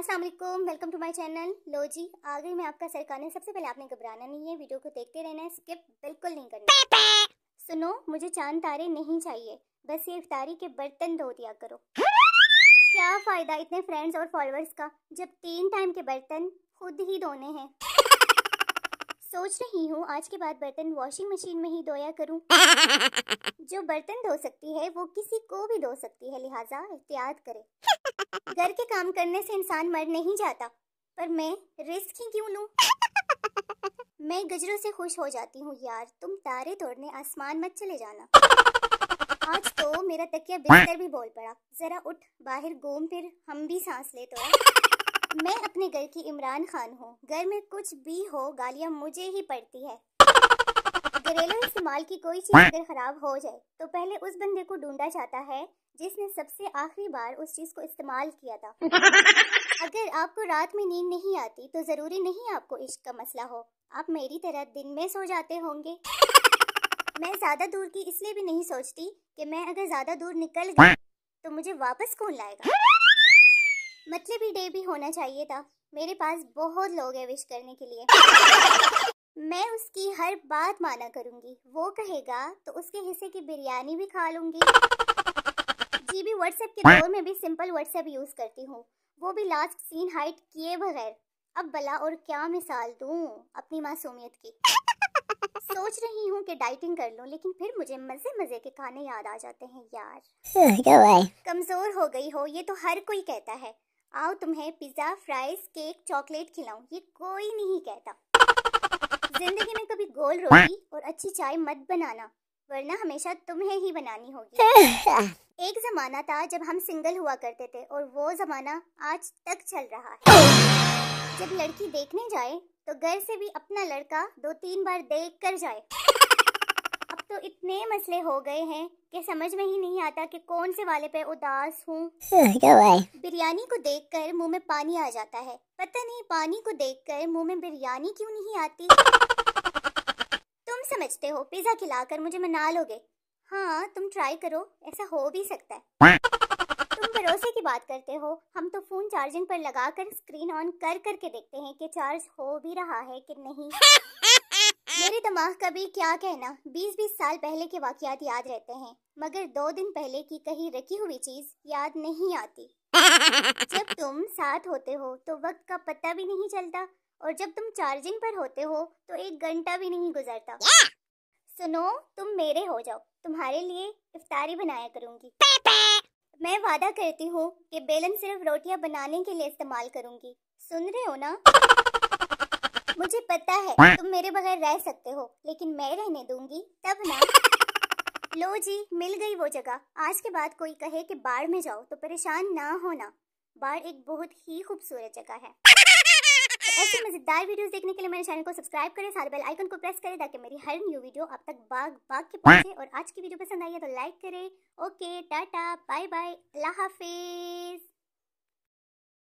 अस्सलाम welcome to my channel लो जी आ गई मैं आपका सरकाने सबसे पहले आपने घबराना नहीं है वीडियो को देखते रहना है स्किप बिल्कुल नहीं करना सुनो मुझे चांद तारे नहीं चाहिए बस ये इफ्तारी के बर्तन धो दिया करो क्या फ़ायदा इतने फ्रेंड्स और फॉलोअर्स का जब तीन टाइम के बर्तन खुद ही धोने हैं सोच रही हूँ आज के बाद बर्तन वॉशिंग मशीन में ही धोया करूँ जो बर्तन धो सकती है वो किसी को भी धो सकती है लिहाजा एहतियात करें घर के काम करने से इंसान मर नहीं जाता पर मैं रिस्क ही क्यों लूं? मैं गजरों से खुश हो जाती हूँ यार तुम तारे तोड़ने आसमान मत चले जाना आज तो मेरा तकिया बिस्तर भी बोल पड़ा जरा उठ बाहर घूम फिर हम भी सांस ले तो मैं अपने घर की इमरान खान हूँ घर में कुछ भी हो गालियाँ मुझे ही पड़ती है घरेलू इस्तेमाल की कोई चीज़ अगर खराब हो जाए तो पहले उस बंदे को ढूंढा जाता है जिसने सबसे आखिरी बार उस चीज को इस्तेमाल किया था अगर आपको रात में नींद नहीं आती तो जरूरी नहीं आपको इश्क का मसला हो आप मेरी तरह दिन में सो जाते होंगे मैं ज्यादा दूर की इसलिए भी नहीं सोचती कि मैं अगर ज्यादा दूर निकल गई तो मुझे वापस कौन लाएगा ही मतलब डे भी होना चाहिए था मेरे पास बहुत लोग है विश करने के लिए मैं उसकी हर बात माना करूंगी वो कहेगा तो उसके हिस्से की बिरयानी भी खा लूंगी जी भी व्हाट्सएप के दौर में भी सिंपल व्हाट्सएप यूज़ करती हूँ वो भी लास्ट सीन हाइट किए बगैर अब भला और क्या मिसाल दू अपनी मासूमियत की सोच रही हूँ कि डाइटिंग कर लूँ लेकिन फिर मुझे मज़े मज़े के खाने याद आ जाते हैं यार कमज़ोर हो गई हो ये तो हर कोई कहता है आओ तुम्हें पिज़्ज़ा फ्राइज केक चॉकलेट खिलाऊं ये कोई नहीं कहता जिंदगी में कभी गोल रोटी और अच्छी चाय मत बनाना वरना हमेशा तुम्हें ही बनानी होगी एक जमाना था जब हम सिंगल हुआ करते थे और वो जमाना आज तक चल रहा है जब लड़की देखने जाए तो घर से भी अपना लड़का दो तीन बार देख कर जाए अब तो इतने मसले हो गए हैं कि समझ में ही नहीं आता कि कौन से वाले पे उदास हूँ बिरयानी को देखकर मुंह में पानी आ जाता है पता नहीं पानी को देखकर मुंह में बिरयानी क्यों नहीं आती तुम समझते हो पिज्जा खिलाकर मुझे मना लोगे हाँ तुम ट्राई करो ऐसा हो भी सकता है तुम भरोसे की बात करते हो हम तो फोन चार्जिंग पर लगाकर स्क्रीन ऑन कर करके देखते हैं कि चार्ज हो भी रहा है कि नहीं मेरे दिमाग का भी क्या कहना बीस बीस साल पहले के वाकयात याद रहते हैं मगर दो दिन पहले की कहीं रखी हुई चीज याद नहीं आती जब तुम साथ होते हो तो वक्त का पता भी नहीं चलता और जब तुम चार्जिंग पर होते हो तो एक घंटा भी नहीं गुजरता सुनो तुम मेरे हो जाओ तुम्हारे लिए इफ्तारी बनाया करूंगी मैं वादा करती हूँ कि बेलन सिर्फ रोटियाँ बनाने के लिए इस्तेमाल करूंगी सुन रहे हो ना मुझे पता है तुम मेरे बगैर रह सकते हो लेकिन मैं रहने दूंगी तब ना लो जी मिल गई वो जगह आज के बाद कोई कहे कि बाढ़ में जाओ तो परेशान ना होना बाढ़ एक बहुत ही खूबसूरत जगह है मजेदार वीडियोस देखने के लिए मेरे चैनल को सब्सक्राइब करें सारे बेल आइकन को प्रेस करें ताकि मेरी हर न्यू वीडियो आप तक बाग बाग के पहुंचे और आज की वीडियो पसंद आई है तो लाइक करें ओके टाटा बाय बाय अल्लाह हाफिज